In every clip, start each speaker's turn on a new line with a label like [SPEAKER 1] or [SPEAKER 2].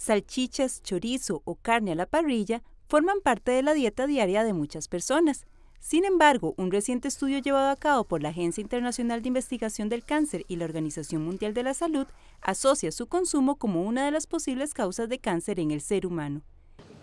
[SPEAKER 1] salchichas, chorizo o carne a la parrilla forman parte de la dieta diaria de muchas personas. Sin embargo, un reciente estudio llevado a cabo por la Agencia Internacional de Investigación del Cáncer y la Organización Mundial de la Salud asocia su consumo como
[SPEAKER 2] una de las posibles causas de cáncer en el ser humano.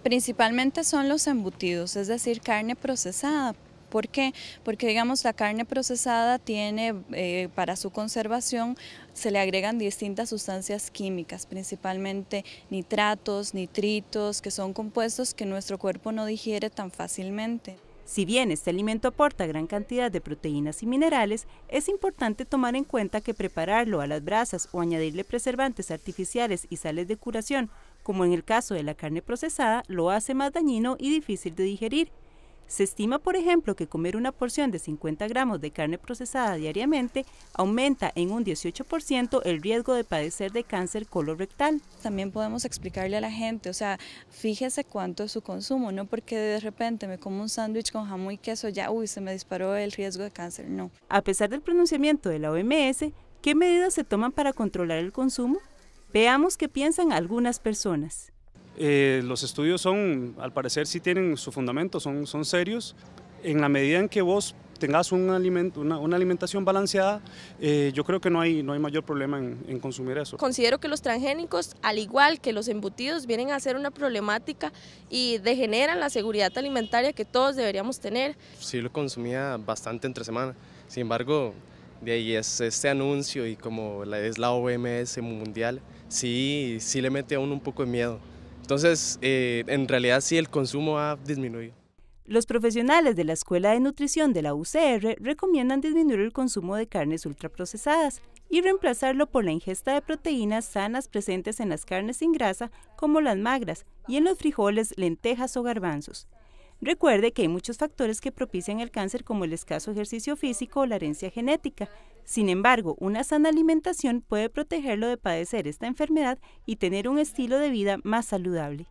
[SPEAKER 2] Principalmente son los embutidos, es decir, carne procesada, ¿Por qué? Porque digamos la carne procesada tiene eh, para su conservación se le agregan distintas sustancias químicas, principalmente nitratos, nitritos, que son compuestos que nuestro cuerpo no digiere tan fácilmente.
[SPEAKER 1] Si bien este alimento aporta gran cantidad de proteínas y minerales, es importante tomar en cuenta que prepararlo a las brasas o añadirle preservantes artificiales y sales de curación, como en el caso de la carne procesada, lo hace más dañino y difícil de digerir. Se estima, por ejemplo, que comer una porción de 50 gramos de carne procesada diariamente aumenta en un 18% el riesgo de padecer de cáncer colorectal.
[SPEAKER 2] También podemos explicarle a la gente, o sea, fíjese cuánto es su consumo, no porque de repente me como un sándwich con jamón y queso, ya, uy, se me disparó el riesgo de cáncer, no.
[SPEAKER 1] A pesar del pronunciamiento de la OMS, ¿qué medidas se toman para controlar el consumo? Veamos qué piensan algunas personas.
[SPEAKER 3] Eh, los estudios son, al parecer, sí tienen su fundamento, son, son serios. En la medida en que vos tengas un aliment, una, alimentación balanceada, eh, yo creo que no hay, no hay mayor problema en, consumir eso.
[SPEAKER 4] Considero que los transgénicos, al igual que los embutidos, vienen a ser una problemática y degeneran la seguridad alimentaria que todos deberíamos tener.
[SPEAKER 5] Sí, lo consumía bastante entre semana. Sin embargo, de ahí es este anuncio y como es la OMS mundial, sí, sí le mete a uno un poco de miedo. Entonces, eh, en realidad sí el consumo ha disminuido.
[SPEAKER 1] Los profesionales de la Escuela de Nutrición de la UCR recomiendan disminuir el consumo de carnes ultraprocesadas y reemplazarlo por la ingesta de proteínas sanas presentes en las carnes sin grasa, como las magras, y en los frijoles, lentejas o garbanzos. Recuerde que hay muchos factores que propician el cáncer como el escaso ejercicio físico o la herencia genética, sin embargo, una sana alimentación puede protegerlo de padecer esta enfermedad y tener un estilo de vida más saludable.